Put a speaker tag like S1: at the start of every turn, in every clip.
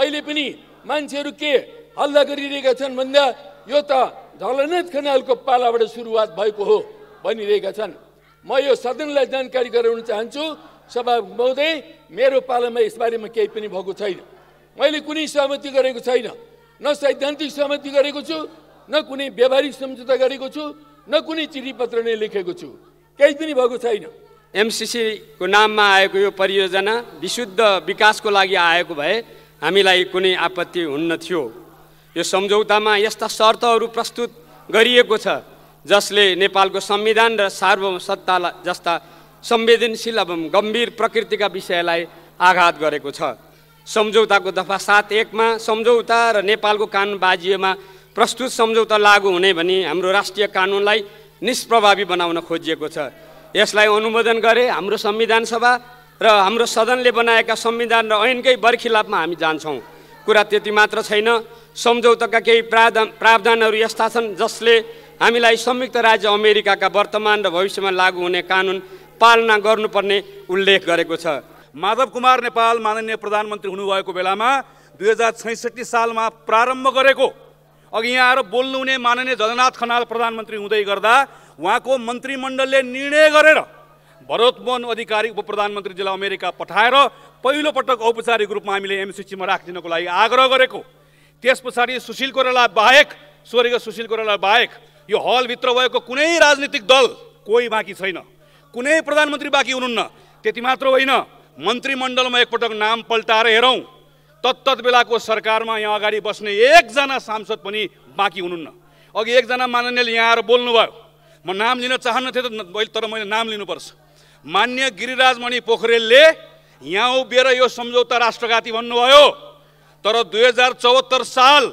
S1: अहिले पनि मान्छेहरू के हल्ला गरिरहेका छन् भन्दा यो त झलनाथ खनालको पालाबाट सुरुवात भएको हो भनिरहेका छन् म यो सदनलाई जानकारी गराउन चाहन्छु सभा महोदय मेरो पालामा यसबारेमा केही पनि भएको छैन मैले कुनै सहमति गरेको छैन न सैद्धान्तिक सहमति गरेको छु न कुनै व्यावहारिक सम्झौता गरेको छु न कुनै चिठी पत्र नै लेखेको छु केही पनि भएको छैन
S2: एमसिसीको नाममा आएको यो परियोजना विशुद्ध विकासको लागि आएको भए हामीलाई कुनै आपत्ति हुन्न थियो यो सम्झौतामा यस्ता शर्तहरू प्रस्तुत गरिएको छ जसले नेपालको संविधान र सार्वसत्ता जस्ता संवेदनशील एवं गम्भीर प्रकृतिका विषयलाई आघात गरेको छ सम्झौताको दफा सात एकमा सम्झौता र नेपालको कानुन बाजिएमा प्रस्तुत सम्झौता लागू हुने भने हाम्रो राष्ट्रिय कानुनलाई निष्प्रभावी बनाउन खोजिएको छ यसलाई अनुमोदन गरे हाम्रो संविधान सभा र हाम्रो सदनले बनाएका संविधान र ऐनकै बर्खिलापमा हामी जान्छौँ कुरा त्यति मात्र छैन सम्झौताका केही प्रावधान प्रावधानहरू यस्ता छन् जसले हामीलाई संयुक्त राज्य अमेरिकाका वर्तमान र भविष्यमा लागू हुने कानुन पालना
S3: गर्नुपर्ने उल्लेख गरेको छ माधव कुमार नेपाल माननीय प्रधानमन्त्री हुनुभएको बेलामा दुई हजार छैसठी सालमा प्रारम्भ गरेको अघि यहाँ आएर बोल्नुहुने माननीय जगन्नाथ खनाल प्रधानमन्त्री हुँदै गर्दा उहाँको मन्त्रीमण्डलले निर्णय गरेर भरतमोहन अधिकारी उप प्रधानमन्त्री जिल्ला अमेरिका पठाएर पहिलोपटक औपचारिक रूपमा हामीले एमसिसीमा राखिदिनको लागि आग्रह गरेको त्यस पछाडि सुशील कोरेला बाहेक स्वर्गीय सुशील कोरेला बाहेक यो हलभित्र भएको कुनै राजनीतिक दल कोही बाँकी छैन कुनै प्रधानमन्त्री बाँकी हुनुहुन्न त्यति मात्र होइन मन्त्रीमण्डलमा एकपटक नाम पल्टाएर हेरौँ तत्त बेलाको सरकारमा यहाँ अगाडि बस्ने एकजना सांसद पनि बाँकी हुनुहुन्न अघि एकजना माननीयले यहाँ आएर बोल्नुभयो म नाम लिन चाहन्न थिएँ तर मैले नाम लिनुपर्छ मान्य गिरिराजमणि पोखरेलले यहाँ उभिएर यो सम्झौता राष्ट्रघाती भन्नुभयो तर दुई हजार चौहत्तर साल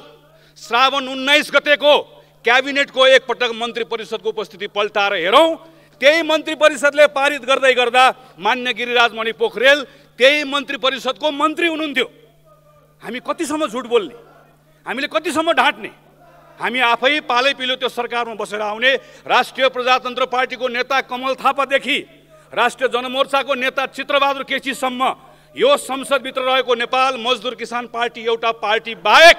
S3: श्रावण उन्नाइस गतेको क्याबिनेटको एकपटक मन्त्री परिषदको उपस्थिति पल्टाएर हेरौँ त्यही मन्त्री परिषदले पारित गर्दै गर्दा मान्य गिरिराजमणि पोखरेल त्यही मन्त्री परिषदको मन्त्री हुनुहुन्थ्यो हामी कतिसम्म झुट बोल्ने हामीले कतिसम्म ढाँट्ने हामी आफै पालै पिलो त्यो सरकारमा बसेर आउने राष्ट्रिय प्रजातन्त्र पार्टीको नेता कमल थापादेखि राष्ट्रिय जनमोर्चाको नेता चित्रबहादुर केसीसम्म यो संसदभित्र रहेको नेपाल मजदुर किसान पार्टी एउटा पार्टी बाहेक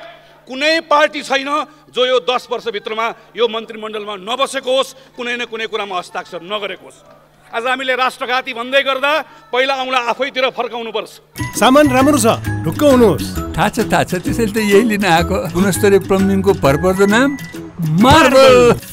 S3: कुनै पार्टी छैन जो यो दस वर्षभित्रमा यो मन्त्रीमण्डलमा नबसेको होस् कुनै न कुनै कुरामा हस्ताक्षर नगरेको होस् आज हामीले राष्ट्रघाती भन्दै गर्दा पहिला आउँला आफैतिर पर्छ
S1: सामान राम्रो छ ढुक्क हुनुहोस् थाहा छ थाहा छ त्यसैले त यही लिन आएको गुणस्तरीय प्लम्बिङको भरपर्दो नाम मार्बल